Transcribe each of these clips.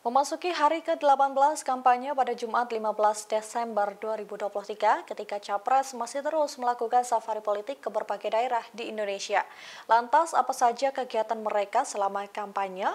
Memasuki hari ke-18 kampanye pada Jumat 15 Desember 2023 ketika Capres masih terus melakukan safari politik ke berbagai daerah di Indonesia. Lantas apa saja kegiatan mereka selama kampanye?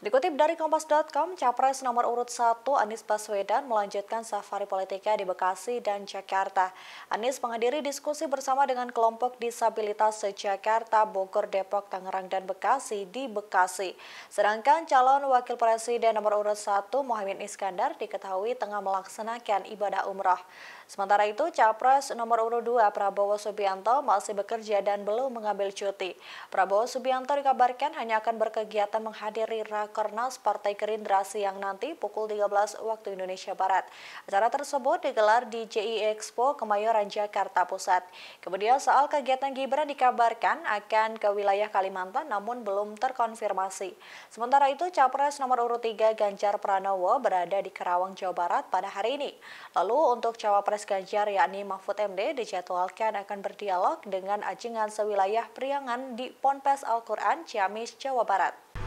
Dikutip dari Kompas.com, Capres nomor urut 1 Anies Baswedan melanjutkan safari politiknya di Bekasi dan Jakarta. Anies menghadiri diskusi bersama dengan kelompok disabilitas se-Jakarta, Bogor, Depok, Tangerang, dan Bekasi di Bekasi. Sedangkan calon wakil presiden nomor urut 1 Mohamed Iskandar diketahui tengah melaksanakan ibadah umroh. Sementara itu, Capres nomor urut 2 Prabowo Subianto masih bekerja dan belum mengambil cuti. Prabowo Subianto dikabarkan hanya akan berkegiatan menghadiri rakyat Rakernas Partai Gerindra siang nanti pukul 13 waktu Indonesia Barat. Acara tersebut digelar di JI Expo Kemayoran Jakarta Pusat. Kemudian soal kegiatan Gibran dikabarkan akan ke wilayah Kalimantan namun belum terkonfirmasi. Sementara itu Capres nomor urut 3 Ganjar Pranowo berada di Kerawang, Jawa Barat pada hari ini. Lalu untuk Cawapres Ganjar yakni Mahfud MD dijadwalkan akan berdialog dengan ajengan sewilayah Priangan di Ponpes Al-Quran, Ciamis, Jawa Barat.